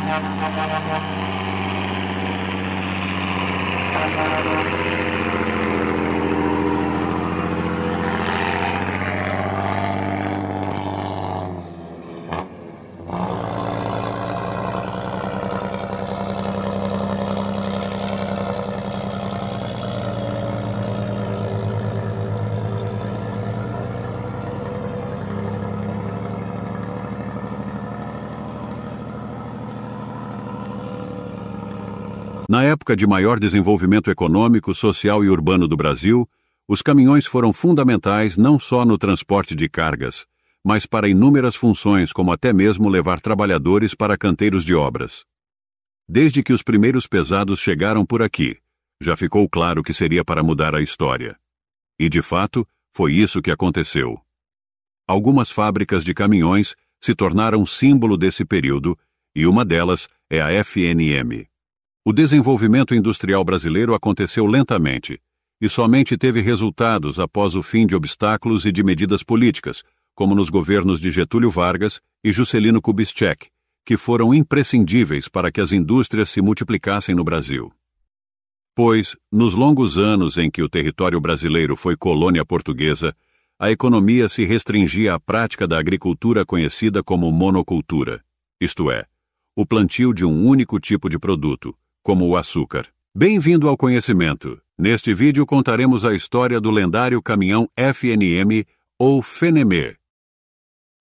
Thank you. Na época de maior desenvolvimento econômico, social e urbano do Brasil, os caminhões foram fundamentais não só no transporte de cargas, mas para inúmeras funções, como até mesmo levar trabalhadores para canteiros de obras. Desde que os primeiros pesados chegaram por aqui, já ficou claro que seria para mudar a história. E de fato, foi isso que aconteceu. Algumas fábricas de caminhões se tornaram símbolo desse período, e uma delas é a FNM. O desenvolvimento industrial brasileiro aconteceu lentamente e somente teve resultados após o fim de obstáculos e de medidas políticas, como nos governos de Getúlio Vargas e Juscelino Kubitschek, que foram imprescindíveis para que as indústrias se multiplicassem no Brasil. Pois, nos longos anos em que o território brasileiro foi colônia portuguesa, a economia se restringia à prática da agricultura conhecida como monocultura, isto é, o plantio de um único tipo de produto, como o açúcar. Bem-vindo ao conhecimento. Neste vídeo contaremos a história do lendário caminhão FNM ou Fenemê.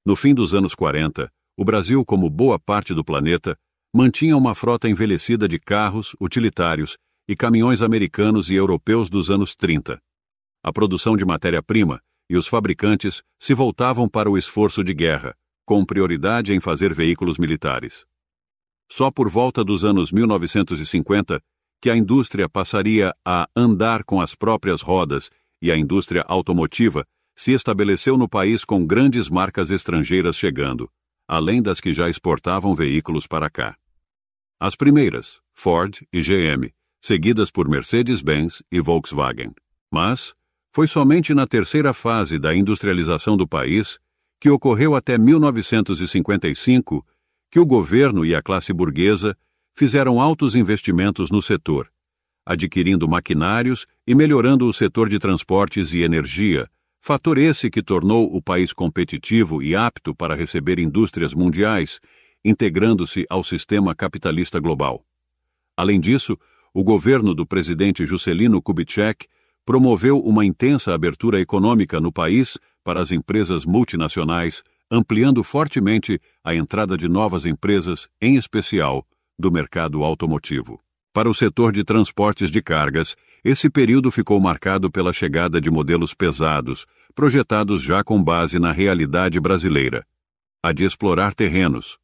No fim dos anos 40, o Brasil, como boa parte do planeta, mantinha uma frota envelhecida de carros, utilitários e caminhões americanos e europeus dos anos 30. A produção de matéria-prima e os fabricantes se voltavam para o esforço de guerra, com prioridade em fazer veículos militares só por volta dos anos 1950 que a indústria passaria a andar com as próprias rodas e a indústria automotiva se estabeleceu no país com grandes marcas estrangeiras chegando, além das que já exportavam veículos para cá. As primeiras, Ford e GM, seguidas por Mercedes-Benz e Volkswagen. Mas foi somente na terceira fase da industrialização do país, que ocorreu até 1955, que o governo e a classe burguesa fizeram altos investimentos no setor, adquirindo maquinários e melhorando o setor de transportes e energia, fator esse que tornou o país competitivo e apto para receber indústrias mundiais, integrando-se ao sistema capitalista global. Além disso, o governo do presidente Juscelino Kubitschek promoveu uma intensa abertura econômica no país para as empresas multinacionais, ampliando fortemente a entrada de novas empresas, em especial do mercado automotivo. Para o setor de transportes de cargas, esse período ficou marcado pela chegada de modelos pesados, projetados já com base na realidade brasileira a de explorar terrenos.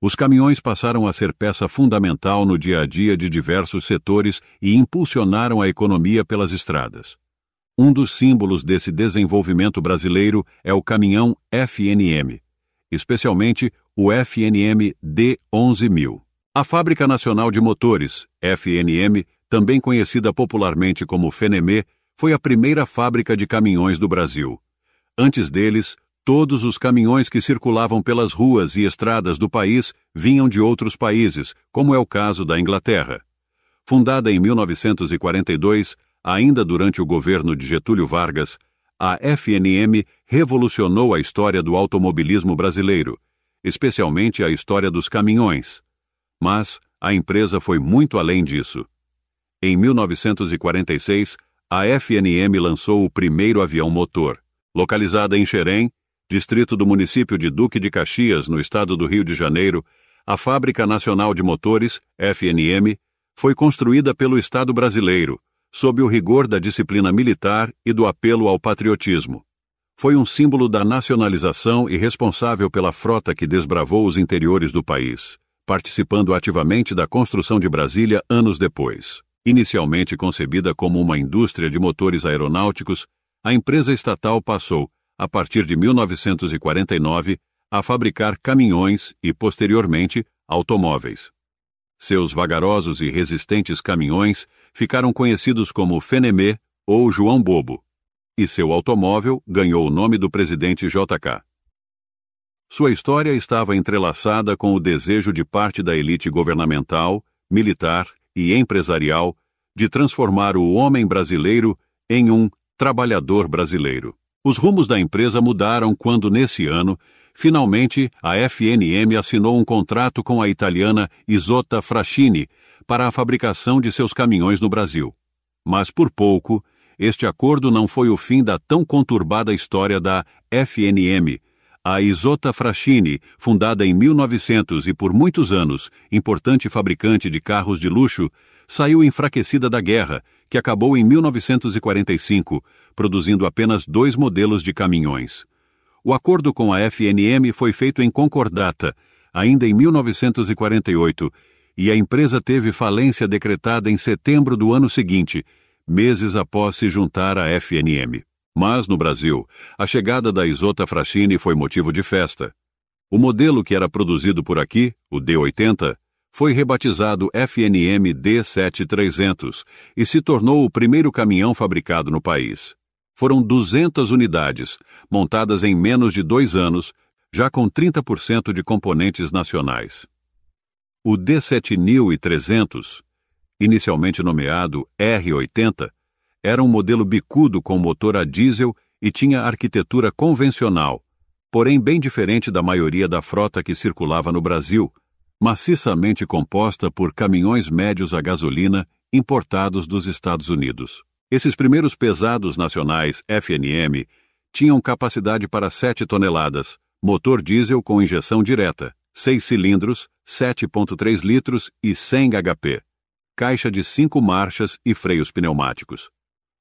Os caminhões passaram a ser peça fundamental no dia a dia de diversos setores e impulsionaram a economia pelas estradas. Um dos símbolos desse desenvolvimento brasileiro é o caminhão FNM, especialmente o FNM D11000. A Fábrica Nacional de Motores, FNM, também conhecida popularmente como FENEME, foi a primeira fábrica de caminhões do Brasil. Antes deles, todos os caminhões que circulavam pelas ruas e estradas do país vinham de outros países, como é o caso da Inglaterra. Fundada em 1942, ainda durante o governo de Getúlio Vargas, a FNM revolucionou a história do automobilismo brasileiro, especialmente a história dos caminhões. Mas a empresa foi muito além disso. Em 1946, a FNM lançou o primeiro avião motor. Localizada em Xerém, distrito do município de Duque de Caxias, no estado do Rio de Janeiro, a Fábrica Nacional de Motores, FNM, foi construída pelo Estado brasileiro, sob o rigor da disciplina militar e do apelo ao patriotismo. Foi um símbolo da nacionalização e responsável pela frota que desbravou os interiores do país, participando ativamente da construção de Brasília anos depois. Inicialmente concebida como uma indústria de motores aeronáuticos, a empresa estatal passou, a partir de 1949, a fabricar caminhões e, posteriormente, automóveis. Seus vagarosos e resistentes caminhões ficaram conhecidos como Fenemê ou João Bobo, e seu automóvel ganhou o nome do presidente JK. Sua história estava entrelaçada com o desejo de parte da elite governamental, militar e empresarial de transformar o homem brasileiro em um trabalhador brasileiro. Os rumos da empresa mudaram quando, nesse ano, finalmente a FNM assinou um contrato com a italiana Isotta Fraschini para a fabricação de seus caminhões no Brasil. Mas por pouco, este acordo não foi o fim da tão conturbada história da FNM. A Isotta Fraschini, fundada em 1900 e por muitos anos importante fabricante de carros de luxo, saiu enfraquecida da guerra, que acabou em 1945, produzindo apenas dois modelos de caminhões. O acordo com a FNM foi feito em concordata, ainda em 1948, e a empresa teve falência decretada em setembro do ano seguinte, meses após se juntar à FNM. Mas, no Brasil, a chegada da Isota Fraschini foi motivo de festa. O modelo que era produzido por aqui, o D80, foi rebatizado FNM D7300 e se tornou o primeiro caminhão fabricado no país. Foram 200 unidades, montadas em menos de dois anos, já com 30% de componentes nacionais. O D7300, inicialmente nomeado R80, era um modelo bicudo com motor a diesel e tinha arquitetura convencional, porém bem diferente da maioria da frota que circulava no Brasil, maciçamente composta por caminhões médios a gasolina importados dos Estados Unidos. Esses primeiros pesados nacionais FNM tinham capacidade para 7 toneladas, motor diesel com injeção direta, 6 cilindros, 7,3 litros e 100 HP, caixa de 5 marchas e freios pneumáticos.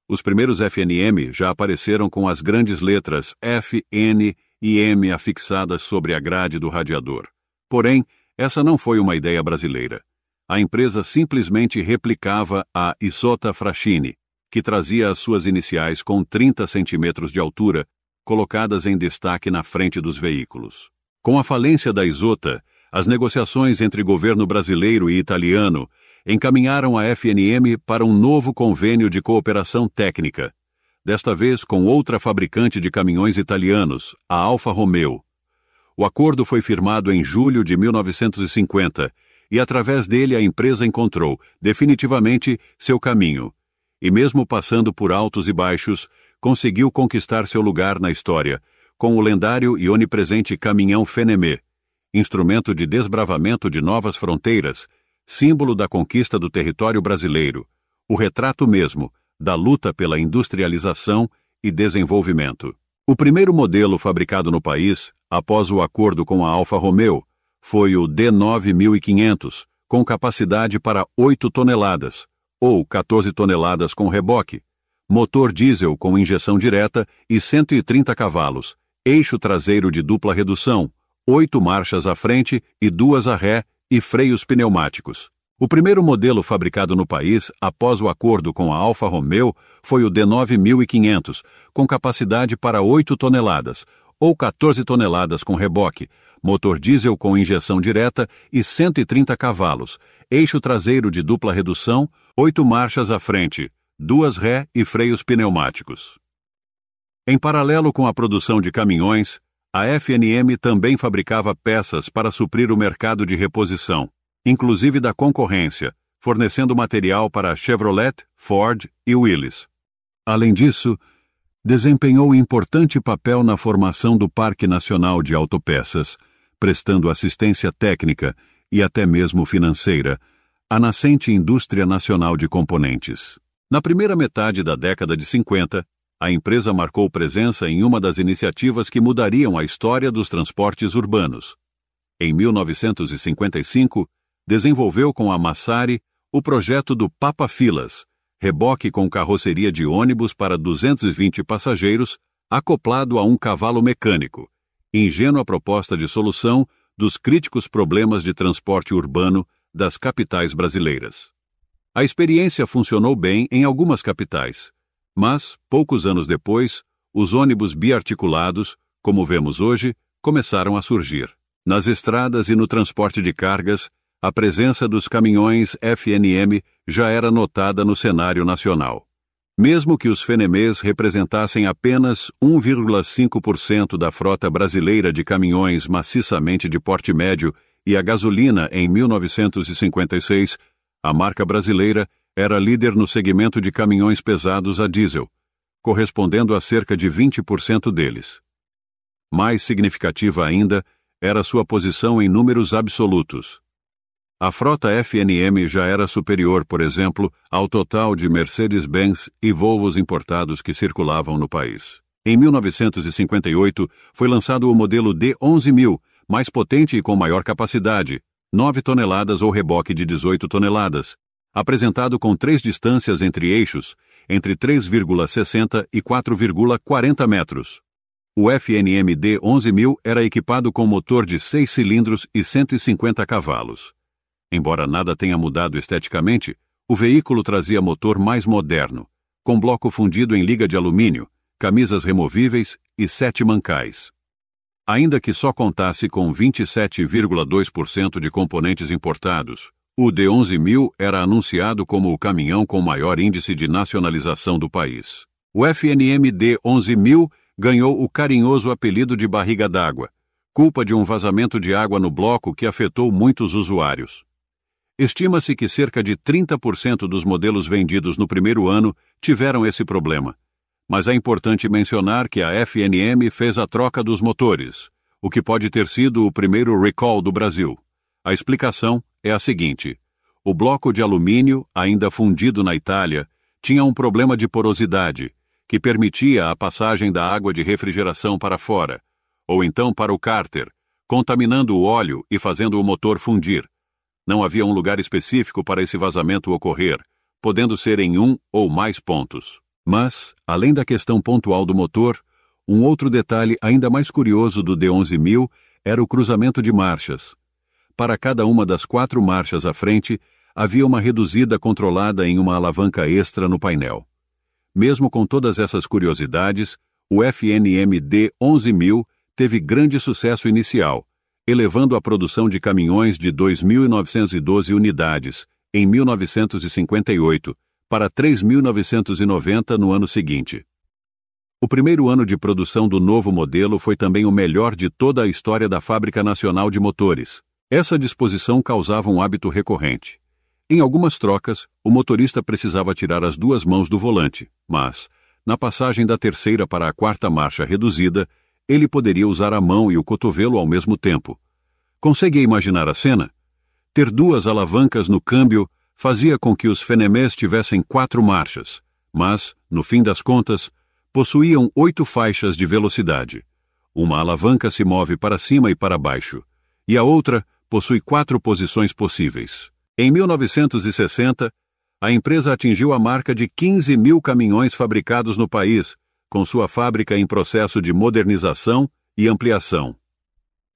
Os primeiros FNM já apareceram com as grandes letras F, N e M afixadas sobre a grade do radiador. Porém, essa não foi uma ideia brasileira. A empresa simplesmente replicava a Isota Fraschini, que trazia as suas iniciais com 30 centímetros de altura, colocadas em destaque na frente dos veículos. Com a falência da Isota, as negociações entre governo brasileiro e italiano encaminharam a FNM para um novo convênio de cooperação técnica, desta vez com outra fabricante de caminhões italianos, a Alfa Romeo. O acordo foi firmado em julho de 1950 e, através dele, a empresa encontrou, definitivamente, seu caminho e, mesmo passando por altos e baixos, conseguiu conquistar seu lugar na história, com o lendário e onipresente caminhão Fenemê, instrumento de desbravamento de novas fronteiras, símbolo da conquista do território brasileiro, o retrato mesmo da luta pela industrialização e desenvolvimento. O primeiro modelo fabricado no país, após o acordo com a Alfa Romeo, foi o D9500, com capacidade para 8 toneladas, ou 14 toneladas com reboque, motor diesel com injeção direta e 130 cavalos, eixo traseiro de dupla redução, oito marchas à frente e duas à ré e freios pneumáticos. O primeiro modelo fabricado no país após o acordo com a Alfa Romeo foi o D9500, com capacidade para 8 toneladas, ou 14 toneladas com reboque, motor diesel com injeção direta e 130 cavalos, eixo traseiro de dupla redução, oito marchas à frente, duas ré e freios pneumáticos. Em paralelo com a produção de caminhões, a FNM também fabricava peças para suprir o mercado de reposição, inclusive da concorrência, fornecendo material para Chevrolet, Ford e Willys. Além disso, desempenhou importante papel na formação do Parque Nacional de Autopeças, prestando assistência técnica e até mesmo financeira à nascente indústria nacional de componentes. Na primeira metade da década de 50, a empresa marcou presença em uma das iniciativas que mudariam a história dos transportes urbanos. Em 1955, desenvolveu com a Massari o projeto do Papa Filas, reboque com carroceria de ônibus para 220 passageiros, acoplado a um cavalo mecânico, ingênua proposta de solução dos críticos problemas de transporte urbano das capitais brasileiras. A experiência funcionou bem em algumas capitais, mas, poucos anos depois, os ônibus biarticulados, como vemos hoje, começaram a surgir. Nas estradas e no transporte de cargas, a presença dos caminhões FNM já era notada no cenário nacional. Mesmo que os fenemês representassem apenas 1,5% da frota brasileira de caminhões maciçamente de porte médio e a gasolina em 1956, a marca brasileira era líder no segmento de caminhões pesados a diesel, correspondendo a cerca de 20% deles. Mais significativa ainda era sua posição em números absolutos a frota FNM já era superior, por exemplo, ao total de Mercedes-Benz e Volvos importados que circulavam no país. Em 1958, foi lançado o modelo D11000, mais potente e com maior capacidade, 9 toneladas ou reboque de 18 toneladas, apresentado com três distâncias entre eixos, entre 3,60 e 4,40 metros. O FNM D11000 era equipado com motor de 6 cilindros e 150 cavalos. Embora nada tenha mudado esteticamente, o veículo trazia motor mais moderno, com bloco fundido em liga de alumínio, camisas removíveis e sete mancais. Ainda que só contasse com 27,2% de componentes importados, o D11000 era anunciado como o caminhão com maior índice de nacionalização do país. O FNM D11000 ganhou o carinhoso apelido de barriga d'água, culpa de um vazamento de água no bloco que afetou muitos usuários. Estima-se que cerca de 30% dos modelos vendidos no primeiro ano tiveram esse problema. Mas é importante mencionar que a FNM fez a troca dos motores, o que pode ter sido o primeiro recall do Brasil. A explicação é a seguinte: o bloco de alumínio, ainda fundido na Itália, tinha um problema de porosidade, que permitia a passagem da água de refrigeração para fora, ou então para o cárter, contaminando o óleo e fazendo o motor fundir. Não havia um lugar específico para esse vazamento ocorrer, podendo ser em um ou mais pontos. Mas, além da questão pontual do motor, um outro detalhe ainda mais curioso do D11000 era o cruzamento de marchas. Para cada uma das quatro marchas à frente, havia uma reduzida controlada em uma alavanca extra no painel. Mesmo com todas essas curiosidades, o FNM d 11000 teve grande sucesso inicial, elevando a produção de caminhões de 2.912 unidades em 1958 para 3.990 no ano seguinte. O primeiro ano de produção do novo modelo foi também o melhor de toda a história da Fábrica Nacional de Motores. Essa disposição causava um hábito recorrente. Em algumas trocas, o motorista precisava tirar as duas mãos do volante, mas, na passagem da terceira para a quarta marcha reduzida, ele poderia usar a mão e o cotovelo ao mesmo tempo. Consegue imaginar a cena? Ter duas alavancas no câmbio fazia com que os fenemés tivessem quatro marchas, mas, no fim das contas, possuíam oito faixas de velocidade. Uma alavanca se move para cima e para baixo, e a outra possui quatro posições possíveis. Em 1960, a empresa atingiu a marca de 15 mil caminhões fabricados no país, com sua fábrica em processo de modernização e ampliação.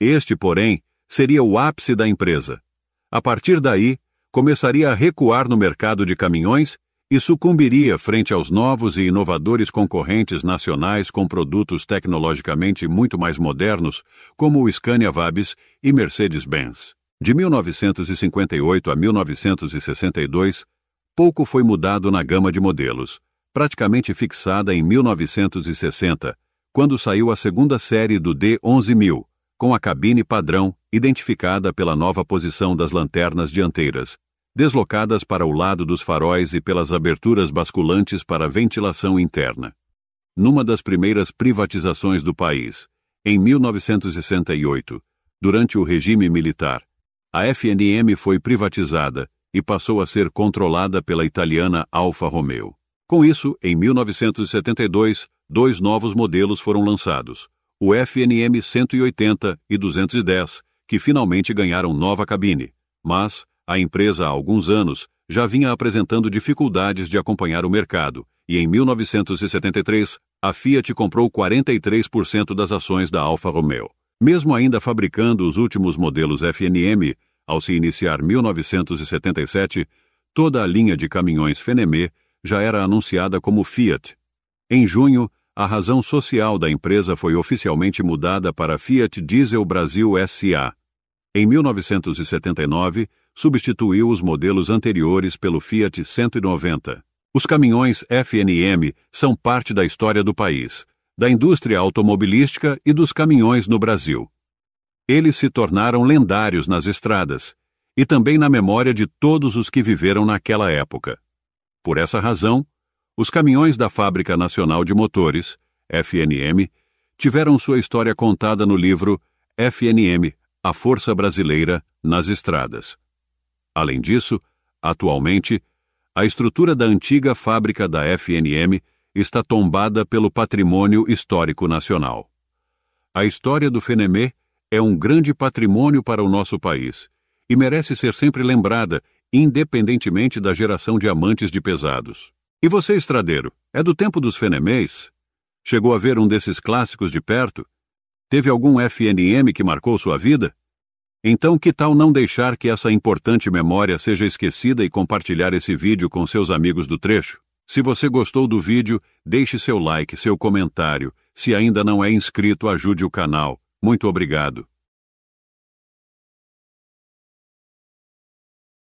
Este, porém, seria o ápice da empresa. A partir daí, começaria a recuar no mercado de caminhões e sucumbiria frente aos novos e inovadores concorrentes nacionais com produtos tecnologicamente muito mais modernos, como o Scania Vabis e Mercedes-Benz. De 1958 a 1962, pouco foi mudado na gama de modelos, praticamente fixada em 1960, quando saiu a segunda série do D11000, com a cabine padrão, identificada pela nova posição das lanternas dianteiras, deslocadas para o lado dos faróis e pelas aberturas basculantes para ventilação interna. Numa das primeiras privatizações do país, em 1968, durante o regime militar, a FNM foi privatizada e passou a ser controlada pela italiana Alfa Romeo. Com isso, em 1972, dois novos modelos foram lançados, o FNM 180 e 210, que finalmente ganharam nova cabine. Mas, a empresa há alguns anos já vinha apresentando dificuldades de acompanhar o mercado, e em 1973, a Fiat comprou 43% das ações da Alfa Romeo. Mesmo ainda fabricando os últimos modelos FNM, ao se iniciar 1977, toda a linha de caminhões Fenemé já era anunciada como Fiat. Em junho, a razão social da empresa foi oficialmente mudada para Fiat Diesel Brasil SA. Em 1979, substituiu os modelos anteriores pelo Fiat 190. Os caminhões FNM são parte da história do país, da indústria automobilística e dos caminhões no Brasil. Eles se tornaram lendários nas estradas e também na memória de todos os que viveram naquela época. Por essa razão, os caminhões da Fábrica Nacional de Motores, FNM, tiveram sua história contada no livro FNM A Força Brasileira nas Estradas. Além disso, atualmente, a estrutura da antiga fábrica da FNM está tombada pelo patrimônio histórico nacional. A história do FNM é um grande patrimônio para o nosso país e merece ser sempre lembrada independentemente da geração de amantes de pesados. E você, estradeiro, é do tempo dos fenemês? Chegou a ver um desses clássicos de perto? Teve algum FNM que marcou sua vida? Então, que tal não deixar que essa importante memória seja esquecida e compartilhar esse vídeo com seus amigos do trecho? Se você gostou do vídeo, deixe seu like, seu comentário. Se ainda não é inscrito, ajude o canal. Muito obrigado.